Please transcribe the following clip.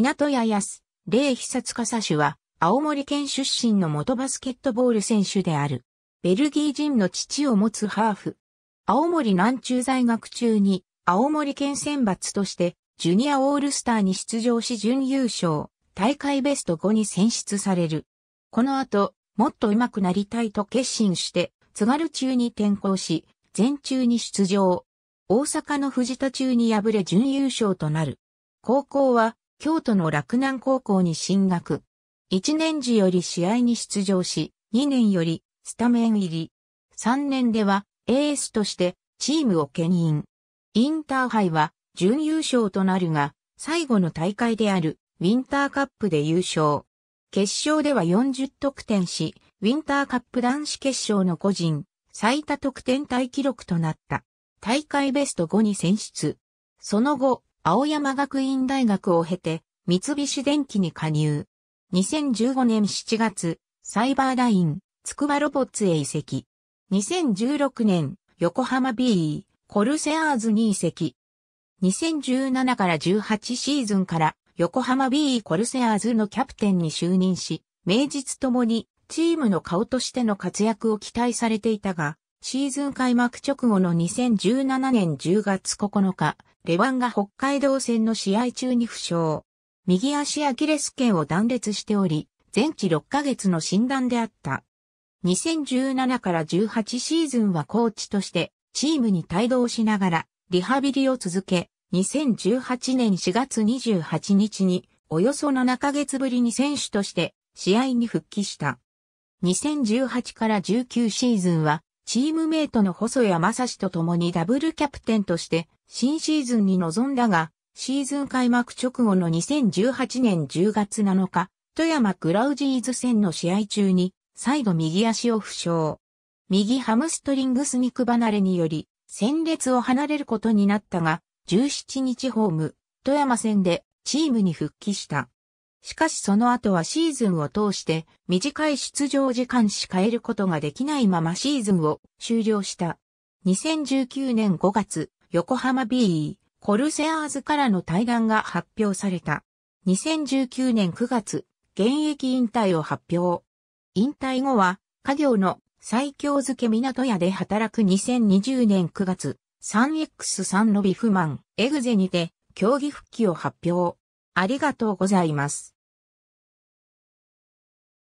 港屋安、礼久司氏は、青森県出身の元バスケットボール選手である。ベルギー人の父を持つハーフ。青森南中在学中に、青森県選抜として、ジュニアオールスターに出場し準優勝、大会ベスト5に選出される。この後、もっと上手くなりたいと決心して、津軽中に転校し、全中に出場。大阪の藤田中に敗れ準優勝となる。高校は、京都の洛南高校に進学。1年時より試合に出場し、2年よりスタメン入り。3年ではエースとしてチームを牽引。インターハイは準優勝となるが、最後の大会であるウィンターカップで優勝。決勝では40得点し、ウィンターカップ男子決勝の個人、最多得点大記録となった。大会ベスト5に選出。その後、青山学院大学を経て、三菱電機に加入。2015年7月、サイバーライン、つくばロボッツへ移籍。2016年、横浜 b コルセアーズに移籍。2017から18シーズンから横浜 b コルセアーズのキャプテンに就任し、名実ともにチームの顔としての活躍を期待されていたが、シーズン開幕直後の2017年10月9日、レワンが北海道戦の試合中に負傷。右足アキレス腱を断裂しており、全治6ヶ月の診断であった。2017から18シーズンはコーチとしてチームに帯同しながらリハビリを続け、2018年4月28日におよそ7ヶ月ぶりに選手として試合に復帰した。2018から19シーズンはチームメイトの細谷正史と共にダブルキャプテンとして新シーズンに臨んだが、シーズン開幕直後の2018年10月7日、富山クラウジーズ戦の試合中に、再度右足を負傷。右ハムストリングス肉離れにより、戦列を離れることになったが、17日ホーム、富山戦でチームに復帰した。しかしその後はシーズンを通して短い出場時間しか得ることができないままシーズンを終了した。2019年5月、横浜 BE、コルセアーズからの対談が発表された。2019年9月、現役引退を発表。引退後は、家業の最強漬け港屋で働く2020年9月、3X3 のビフマン、エグゼにて、競技復帰を発表。ありがとうございます。